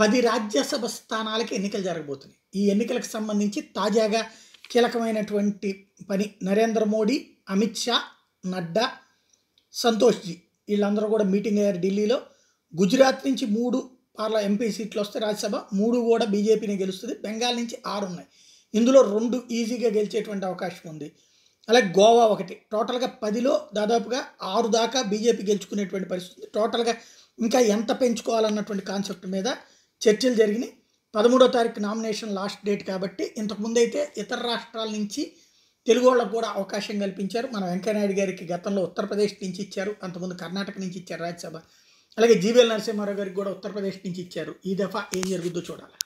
పది రాజ్యసభ స్థానాలకి ఎన్నికలు జరగబోతున్నాయి ఈ ఎన్నికలకు సంబంధించి తాజాగా కీలకమైనటువంటి పని నరేంద్ర మోడీ అమిత్ షా నడ్డా సంతోష్ జీ వీళ్ళందరూ కూడా మీటింగ్ అయ్యారు ఢిల్లీలో గుజరాత్ నుంచి మూడు పార్ల ఎంపీ సీట్లు వస్తే రాజ్యసభ మూడు కూడా బీజేపీని గెలుస్తుంది బెంగాల్ నుంచి ఆరు ఉన్నాయి ఇందులో రెండు ఈజీగా గెలిచేటువంటి అవకాశం ఉంది అలాగే గోవా ఒకటి టోటల్గా పదిలో దాదాపుగా ఆరు దాకా బీజేపీ గెలుచుకునేటువంటి పరిస్థితి టోటల్గా ఇంకా ఎంత పెంచుకోవాలన్నటువంటి కాన్సెప్ట్ మీద చర్చలు జరిగినాయి పదమూడో తారీఖు నామినేషన్ లాస్ట్ డేట్ కాబట్టి ఇంతకుముందైతే ఇతర రాష్ట్రాల నుంచి తెలుగు వాళ్ళకు కూడా అవకాశం కల్పించారు మన వెంకయ్యనాయుడు గారికి గతంలో ఉత్తరప్రదేశ్ నుంచి ఇచ్చారు అంతకుముందు కర్ణాటక నుంచి ఇచ్చారు రాజ్యసభ అలాగే జీవీఎల్ నరసింహారావు గారికి కూడా ఉత్తరప్రదేశ్ నుంచి ఇచ్చారు ఈ దఫా ఏం జరుగుద్దో చూడాలి